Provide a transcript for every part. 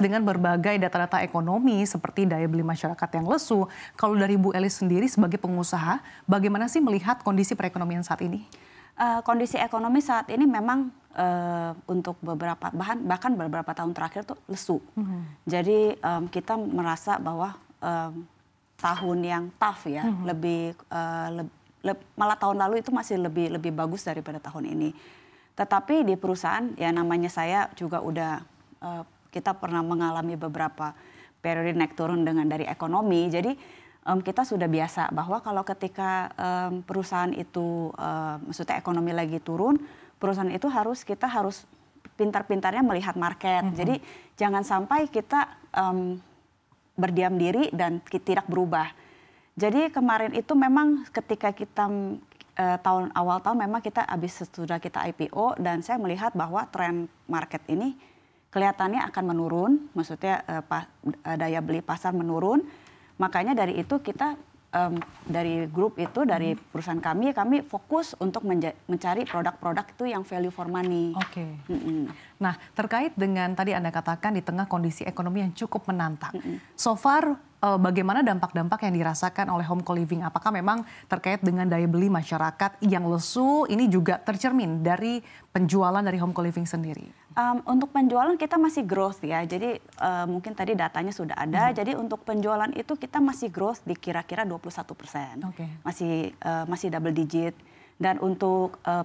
dengan berbagai data-data ekonomi seperti daya beli masyarakat yang lesu. Kalau dari Bu Elis sendiri sebagai pengusaha, bagaimana sih melihat kondisi perekonomian saat ini? Uh, kondisi ekonomi saat ini memang uh, untuk beberapa bahan bahkan beberapa tahun terakhir tuh lesu. Mm -hmm. Jadi um, kita merasa bahwa um, tahun yang tough ya, mm -hmm. lebih uh, eh, le le malah tahun lalu itu masih lebih lebih bagus daripada tahun ini. Tetapi di perusahaan ya namanya saya juga udah uh, kita pernah mengalami beberapa periode naik turun dengan dari ekonomi. Jadi um, kita sudah biasa bahwa kalau ketika um, perusahaan itu um, maksudnya ekonomi lagi turun, perusahaan itu harus kita harus pintar-pintarnya melihat market. Mm -hmm. Jadi jangan sampai kita um, berdiam diri dan tidak berubah. Jadi kemarin itu memang ketika kita eh, tahun awal tahun memang kita habis sudah kita IPO dan saya melihat bahwa tren market ini kelihatannya akan menurun, maksudnya uh, eh, pa, eh, daya beli pasar menurun. Makanya dari itu kita um, dari grup itu dari hmm. perusahaan kami kami fokus untuk mencari produk-produk itu yang value for money. Oke. Okay. Nah terkait dengan tadi anda katakan di tengah kondisi ekonomi yang cukup menantang, mm -mm. so far eh, bagaimana dampak-dampak yang dirasakan oleh home co-living? Apakah memang terkait dengan daya beli masyarakat yang lesu ini juga tercermin dari penjualan dari home co-living sendiri? Um, untuk penjualan kita masih growth ya, jadi uh, mungkin tadi datanya sudah ada. Hmm. Jadi untuk penjualan itu kita masih growth di kira-kira 21 persen, okay. masih uh, masih double digit. Dan untuk uh,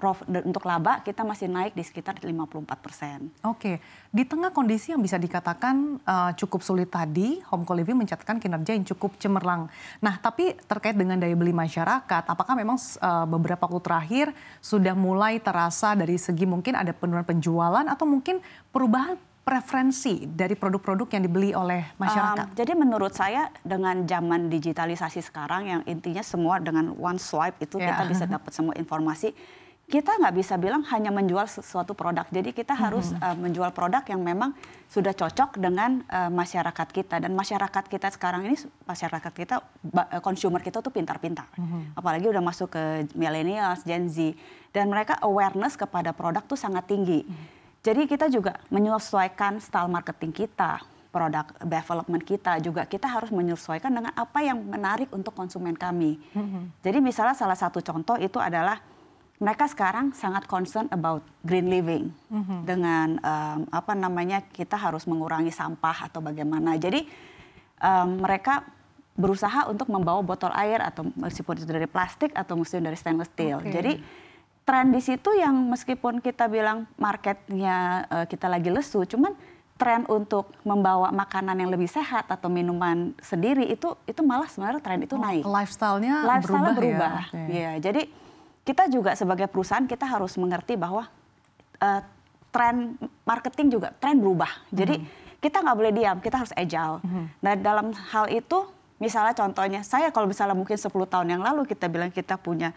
prof, untuk laba kita masih naik di sekitar 54 persen. Oke, di tengah kondisi yang bisa dikatakan uh, cukup sulit tadi, Home Living mencatatkan kinerja yang cukup cemerlang. Nah, tapi terkait dengan daya beli masyarakat, apakah memang uh, beberapa waktu terakhir sudah mulai terasa dari segi mungkin ada penurunan penjualan atau mungkin perubahan preferensi dari produk-produk yang dibeli oleh masyarakat? Um, jadi menurut saya dengan zaman digitalisasi sekarang yang intinya semua dengan one swipe itu yeah. kita bisa dapat semua informasi kita nggak bisa bilang hanya menjual sesuatu produk. Jadi kita harus uh, menjual produk yang memang sudah cocok dengan uh, masyarakat kita dan masyarakat kita sekarang ini masyarakat kita eh, consumer kita tuh pintar-pintar. Hmm. Apalagi udah masuk ke millennials, Gen Z dan mereka awareness kepada produk tuh sangat tinggi. Hmm. Jadi kita juga menyesuaikan style marketing kita, produk development kita juga kita harus menyesuaikan dengan apa yang menarik untuk konsumen kami. -hmm. Jadi misalnya salah satu contoh itu adalah mereka sekarang sangat concern about green living mm-hmm. dengan um, apa namanya kita harus mengurangi sampah atau bagaimana. Jadi um, mereka berusaha untuk membawa botol air atau meskipun itu dari plastik atau meskipun dari stainless steel. Okay. Jadi tren di situ yang meskipun kita bilang marketnya uh, kita lagi lesu, cuman tren untuk membawa makanan yang lebih sehat atau minuman sendiri itu itu malah sebenarnya tren itu oh, naik. Lifestyle-nya lifestyle berubah. berubah. Ya? Okay. ya, jadi kita juga sebagai perusahaan kita harus mengerti bahwa uh, eh, tren marketing juga tren berubah. Jadi mm-hmm. kita nggak boleh diam, kita harus agile. Mm-hmm. Nah dalam hal itu misalnya contohnya saya kalau misalnya mungkin 10 tahun yang lalu kita bilang kita punya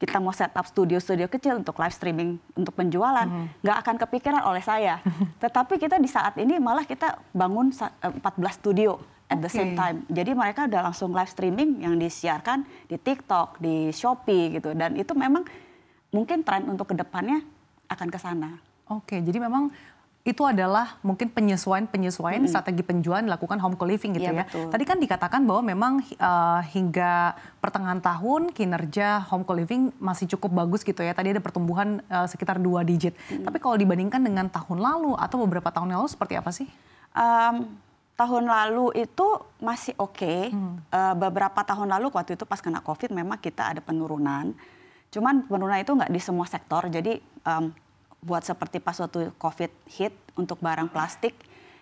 kita mau setup studio-studio kecil untuk live streaming untuk penjualan mhm. nggak mm -hmm. akan kepikiran oleh saya. Tetapi kita di saat ini malah kita bangun 14 eh, studio at okay. the same time. Jadi mereka udah langsung live streaming yang disiarkan di TikTok, di Shopee gitu. Dan itu memang mungkin tren untuk kedepannya akan ke sana. Oke, okay, jadi memang itu adalah mungkin penyesuaian-penyesuaian hmm. strategi penjualan dilakukan home co-living gitu iya, ya. ya. Tadi kan dikatakan bahwa memang uh, hingga pertengahan tahun kinerja home co-living masih cukup bagus gitu ya. Tadi ada pertumbuhan uh, sekitar dua digit. Hmm. Tapi kalau dibandingkan dengan tahun lalu atau beberapa tahun lalu seperti apa sih? Um, tahun lalu itu masih oke. Okay. Hmm. Uh, beberapa tahun lalu waktu itu pas kena COVID memang kita ada penurunan. Cuman penurunan itu nggak di semua sektor. Jadi um, buat seperti pas waktu COVID hit untuk barang plastik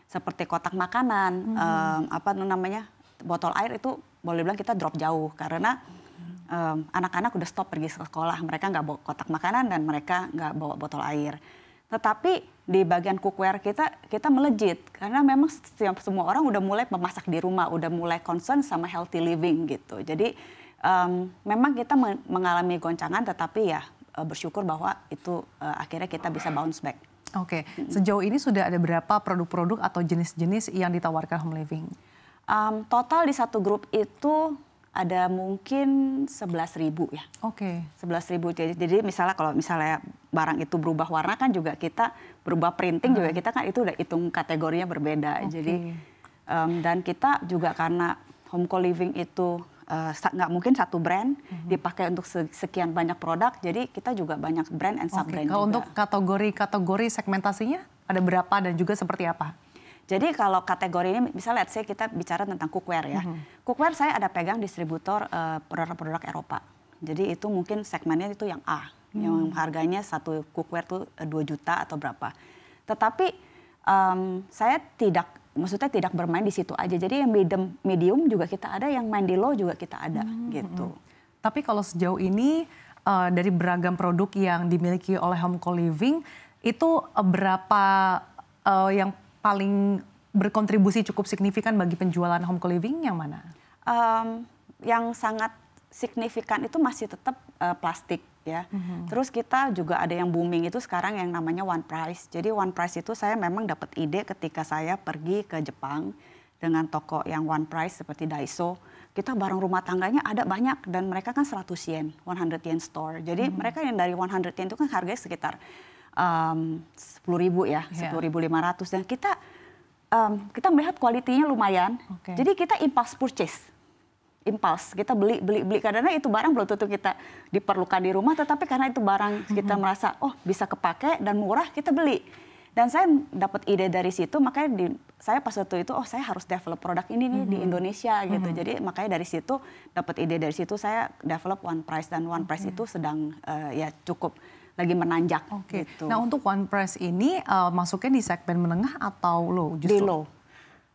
seperti kotak makanan, hmm. um, apa namanya botol air itu boleh bilang kita drop jauh karena anak anak-anak udah stop pergi ke sekolah, mereka nggak bawa kotak makanan dan mereka nggak bawa botol air. Tetapi di bagian cookware kita kita melejit karena memang setiap semua orang udah mulai memasak di rumah, udah mulai concern sama healthy living gitu. Jadi um, memang kita mengalami goncangan tetapi ya eh, bersyukur bahwa itu uh, akhirnya kita bisa bounce back. Oke, okay. sejauh ini sudah ada berapa produk-produk atau jenis-jenis yang ditawarkan home living? Um, total di satu grup itu ada mungkin sebelas ribu ya. Oke. Okay. 11.000 ribu. Jadi, jadi misalnya kalau misalnya barang itu berubah warna kan juga kita berubah printing hmm. juga kita kan itu udah hitung kategorinya berbeda. Okay. Jadi um, dan kita juga karena home co living itu eh, nggak uh, mungkin satu brand mm-hmm. dipakai untuk sekian banyak produk, jadi kita juga banyak brand and sub brand. Okay. Kalau untuk kategori-kategori segmentasinya ada berapa dan juga seperti apa? Jadi kalau kategori ini bisa let's say kita bicara tentang cookware ya. Mm -hmm. Cookware saya ada pegang distributor eh, produk-produk uh, Eropa. Jadi itu mungkin segmennya itu yang A, mm yang harganya satu cookware tuh 2 eh, juta atau berapa. Tetapi um, saya tidak maksudnya tidak bermain di situ aja. Jadi yang medium medium juga kita ada, yang main di low juga kita ada mm -hmm. gitu. Tapi kalau sejauh ini uh, dari beragam produk yang dimiliki oleh Home Co Living itu berapa uh, yang paling berkontribusi cukup signifikan bagi penjualan home co living yang mana? Um, yang sangat signifikan itu masih tetap uh, plastik ya. Mm-hmm. Terus kita juga ada yang booming itu sekarang yang namanya one price. Jadi one price itu saya memang dapat ide ketika saya pergi ke Jepang dengan toko yang one price seperti Daiso. Kita barang rumah tangganya ada banyak dan mereka kan 100 yen, 100 yen store. Jadi mm-hmm. mereka yang dari 100 yen itu kan harganya sekitar um, ribu ya, yeah. Iya. 10.500 dan kita um, kita melihat kualitinya lumayan. Okay. Jadi kita impulse purchase. Impulse, kita beli beli beli karena itu barang belum tentu kita diperlukan di rumah tetapi karena itu barang kita mm -hmm. merasa oh bisa kepake dan murah kita beli. Dan saya dapat ide dari situ, makanya di, saya pas waktu itu, oh saya harus develop produk ini nih mm -hmm. di Indonesia gitu. Mm -hmm. Jadi makanya dari situ dapat ide dari situ saya develop One Price dan One Price -hmm. itu sedang uh, ya cukup lagi menanjak. Oke. Okay. Gitu. Nah untuk One Press ini uh, masuknya di segmen menengah atau low justru? Di low.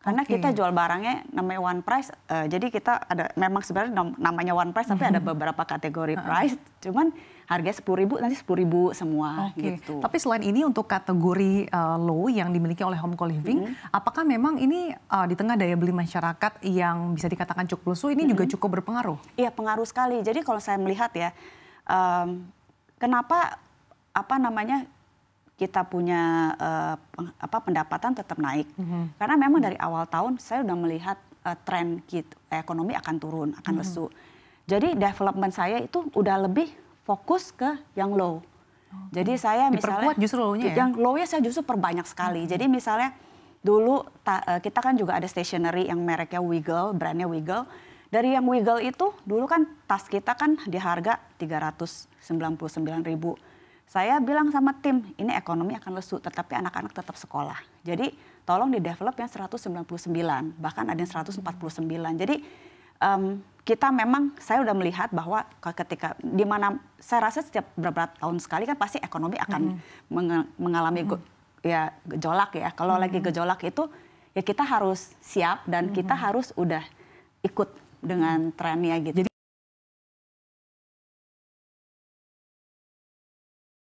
Karena okay. kita jual barangnya namanya one price, uh, eh, jadi kita ada memang sebenarnya namanya one price, tapi ada beberapa kategori price. Cuman harga sepuluh ribu, nanti sepuluh ribu semua. Okay. Gitu. Tapi selain ini untuk kategori uh, low yang dimiliki oleh home co living, mm -hmm. apakah memang ini uh, di tengah daya beli masyarakat yang bisa dikatakan cukup lesu ini mm -hmm. juga cukup berpengaruh? Iya pengaruh sekali. Jadi kalau saya melihat ya, um, kenapa apa namanya kita punya uh, apa pendapatan tetap naik. Mm -hmm. Karena memang mm-hmm. dari awal tahun saya sudah melihat uh, tren gitu, ekonomi akan turun, akan mm -hmm. lesu. Jadi development saya itu udah lebih fokus ke yang low. Oh, Jadi mm-hmm. saya Diperkuat misalnya justru low-nya ya? yang low-nya saya justru perbanyak sekali. Mm -hmm. Jadi misalnya dulu ta, kita kan juga ada stationery yang mereknya Wiggle, brandnya Wiggle. Dari yang Wiggle itu dulu kan tas kita kan di harga 399 ribu saya bilang sama tim, ini ekonomi akan lesu, tetapi anak-anak tetap sekolah. Jadi tolong di develop yang 199, bahkan ada yang 149. Jadi um, kita memang saya sudah melihat bahwa ketika di mana saya rasa setiap beberapa tahun sekali kan pasti ekonomi akan hmm. mengalami hmm. ya gejolak ya. Kalau hmm. lagi mm-hmm. gejolak itu ya kita harus siap dan hmm. kita mm-hmm. harus udah ikut dengan trennya gitu. Jadi